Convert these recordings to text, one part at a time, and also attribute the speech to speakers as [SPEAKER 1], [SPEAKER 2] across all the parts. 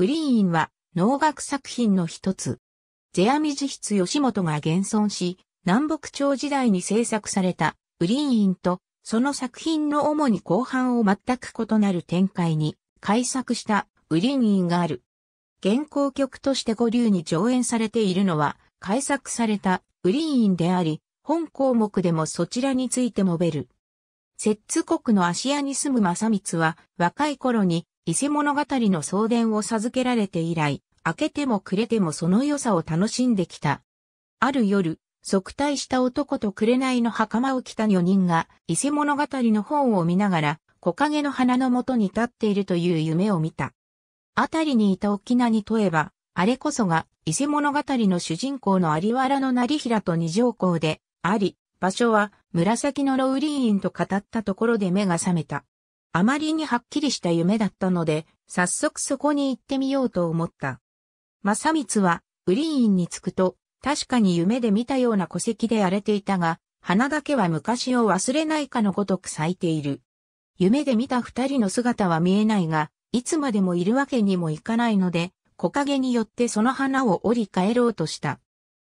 [SPEAKER 1] グリーンは農学作品の一つ。世阿弥自筆吉本が現存し、南北朝時代に制作されたグリーンと、その作品の主に後半を全く異なる展開に改作したグリーンがある。現行曲として五流に上演されているのは、改作されたグリーンであり、本項目でもそちらについて述べる。摂津国の芦屋に住む正光は、若い頃に伊勢物語の送電を授けられて以来、開けても暮れてもその良さを楽しんできた。ある夜、即退した男と紅の袴を着た4人が、伊勢物語の本を見ながら、木陰の花の元に立っているという夢を見た。あたりにいた沖縄に問えば、あれこそが、伊勢物語の主人公の有原の成平と二条公で、あり、場所は、紫のロウリーンと語ったところで目が覚めた。あまりにはっきりした夢だったので、早速そこに行ってみようと思った。正光は、グリーンに着くと、確かに夢で見たような戸籍で荒れていたが、花だけは昔を忘れないかのごとく咲いている。夢で見た二人の姿は見えないが、いつまでもいるわけにもいかないので、木陰によってその花を折り返ろうとした。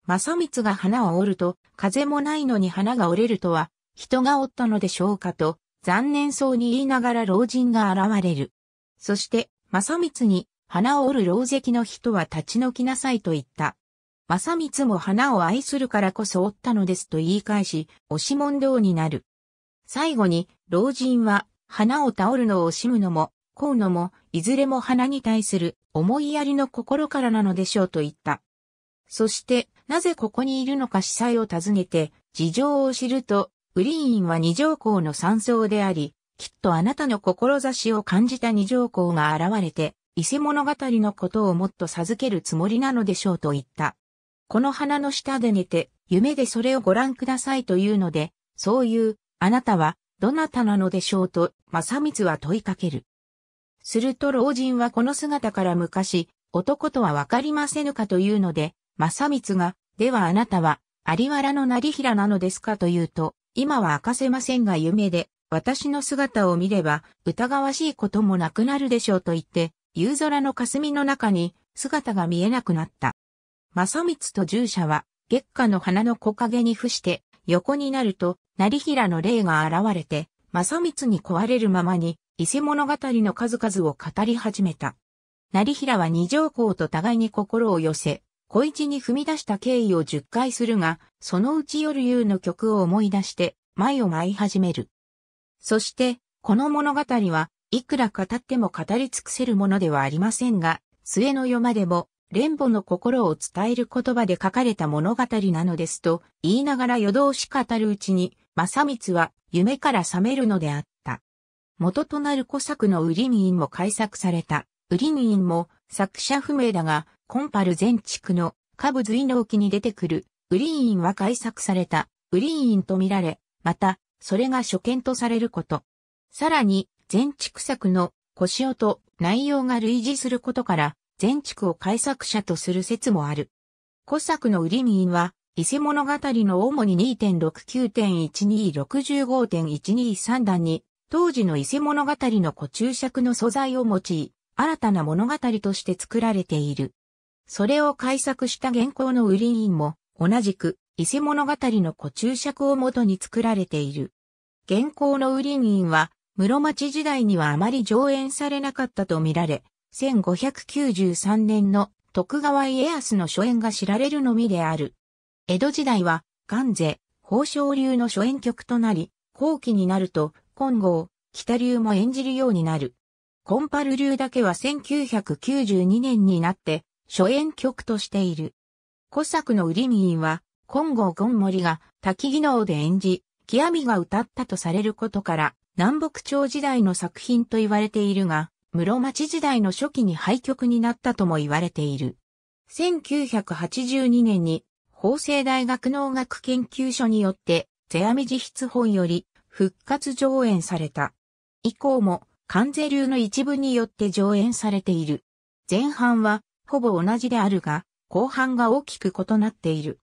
[SPEAKER 1] 正光が花を折ると、風もないのに花が折れるとは、人が折ったのでしょうかと、残念そうに言いながら老人が現れる。そして、正光に、花を折る老石の人は立ち退きなさいと言った。正光も花を愛するからこそ折ったのですと言い返し、押し問答になる。最後に、老人は、花を倒るのを惜しむのも、こうのも、いずれも花に対する思いやりの心からなのでしょうと言った。そして、なぜここにいるのか司祭を訪ねて、事情を知ると、グリーンは二条公の山荘であり、きっとあなたの志を感じた二条公が現れて、伊勢物語のことをもっと授けるつもりなのでしょうと言った。この花の下で寝て、夢でそれをご覧くださいというので、そういう、あなたは、どなたなのでしょうと、正光は問いかける。すると老人はこの姿から昔、男とはわかりませぬかというので、正光が、ではあなたは、有原の成平なのですかというと、今は明かせませんが夢で、私の姿を見れば、疑わしいこともなくなるでしょうと言って、夕空の霞の中に姿が見えなくなった。正光と従者は、月下の花の木陰に伏して、横になると、成平の霊が現れて、正光に壊れるままに、伊勢物語の数々を語り始めた。成平は二条公と互いに心を寄せ、小市に踏み出した経緯を10回するが、そのうち夜夕の曲を思い出して、舞を舞い始める。そして、この物語はいくら語っても語り尽くせるものではありませんが、末の世までも、連母の心を伝える言葉で書かれた物語なのですと言いながら夜通し語るうちに、正光は夢から覚めるのであった。元となる古作のウリミンも改作された。ウリミンも作者不明だが、コンパル全地区の下部随の記に出てくるウリーンは改作されたウリーンと見られ、また、それが初見とされること。さらに、全地区作の腰音と内容が類似することから、全地区を改作者とする説もある。古作のウリミンは、伊勢物語の主に2.69.1265.123段に、当時の伊勢物語の古注釈の素材を用い、新たな物語として作られている。それを改作した原稿の売りーンも、同じく、伊勢物語の古注釈をもとに作られている。原稿の売りーンは、室町時代にはあまり上演されなかったとみられ、1593年の徳川家康の初演が知られるのみである。江戸時代は、関税、宝生流の初演曲となり、後期になると、金剛、北流も演じるようになる。コンパル流だけは1992年になって、初演曲としている。古作のウリミーは、金剛ゴンモリが滝技能で演じ、極みが歌ったとされることから、南北朝時代の作品と言われているが、室町時代の初期に廃曲になったとも言われている。1982年に、法政大学農学研究所によって、世阿弥自筆本より復活上演された。以降も、関税流の一部によって上演されている。前半は、ほぼ同じであるが、後半が大きく異なっている。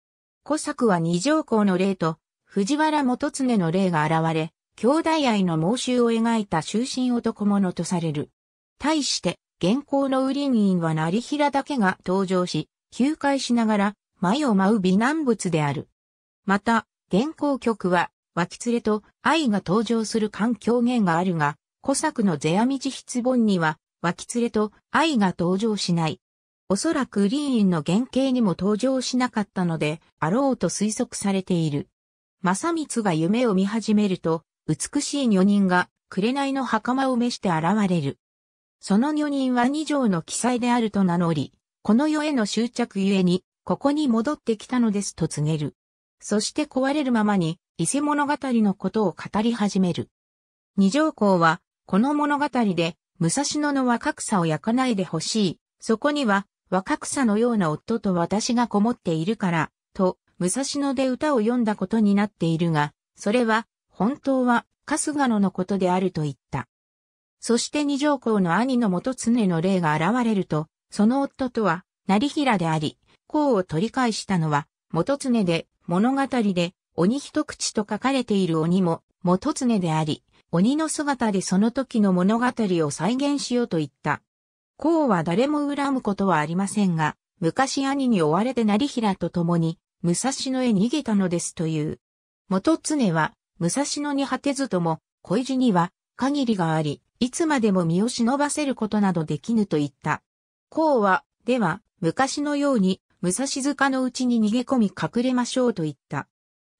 [SPEAKER 1] 古作は二条公の例と、藤原元常の例が現れ、兄弟愛の猛襲を描いた終身男物とされる。対して、現行の売り人は成平だけが登場し、休会しながら、舞を舞う美男物である。また、現行曲は、脇連れと愛が登場する環境言があるが、古作の世阿弥自筆本には、脇連れと愛が登場しない。おそらくリーンの原型にも登場しなかったので、あろうと推測されている。正光が夢を見始めると、美しい女人が、紅の袴を召して現れる。その女人は二条の記載であると名乗り、この世への執着ゆえに、ここに戻ってきたのですと告げる。そして壊れるままに、伊勢物語のことを語り始める。二条公は、この物語で、武蔵野の若草を焼かないでほしい。そこには、若草のような夫と私がこもっているから、と、武蔵野で歌を読んだことになっているが、それは、本当は、春日野のことであると言った。そして二条公の兄の元常の霊が現れると、その夫とは、成平であり、公を取り返したのは、元常で、物語で、鬼一口と書かれている鬼も、元常であり、鬼の姿でその時の物語を再現しようと言った。こうは誰も恨むことはありませんが、昔兄に追われて成平と共に、武蔵野へ逃げたのですという。元常は、武蔵野に果てずとも、小路には、限りがあり、いつまでも身を忍ばせることなどできぬと言った。こは、では、昔のように、武蔵塚のうちに逃げ込み隠れましょうと言った。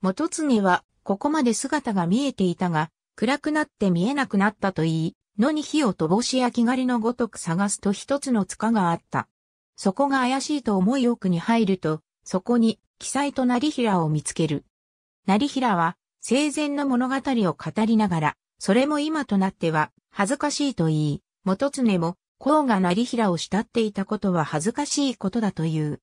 [SPEAKER 1] 元常は、ここまで姿が見えていたが、暗くなって見えなくなったと言い、野に火をぼし焼き狩りのごとく探すと一つの塚があった。そこが怪しいと思い奥に入ると、そこに、記載と成平を見つける。成平は、生前の物語を語りながら、それも今となっては、恥ずかしいと言い、元常も、甲が成平を慕っていたことは恥ずかしいことだという。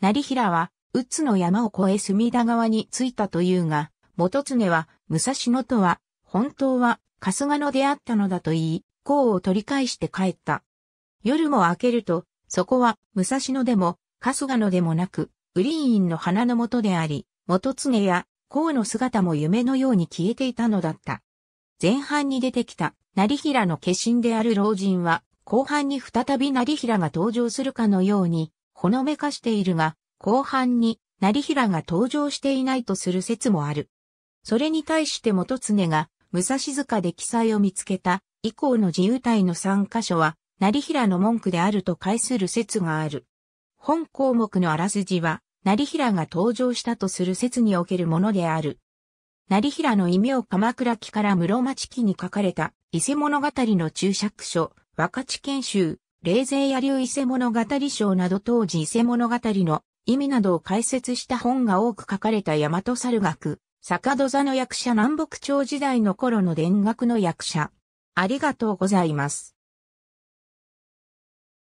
[SPEAKER 1] 成平は、うつの山を越え隅田川に着いたというが、元常は、武蔵野とは、本当は春日野であったのだと言い、功を取り返して帰った。夜も明けると、そこは武蔵野でも、春日野でもなく、ウリーンの花の元であり、元常や功の姿も夢のように消えていたのだった。前半に出てきた、成平の化身である老人は、後半に再び成平が登場するかのように、ほのめかしているが、後半に成平が登場していないとする説もある。それに対して元常が、武蔵塚で記載を見つけた以降の自由体の参箇所は、成平の文句であると解する説がある。本項目のあらすじは、成平が登場したとする説におけるものである。成平の異名鎌倉期から室町期に書かれた伊勢物語の注釈書、若知研修、冷勢野流伊勢物語賞など当時伊勢物語の意味などを解説した本が多く書かれた大和猿学、坂戸座の役者南北朝時代の頃の田楽の役者。ありがとうございます。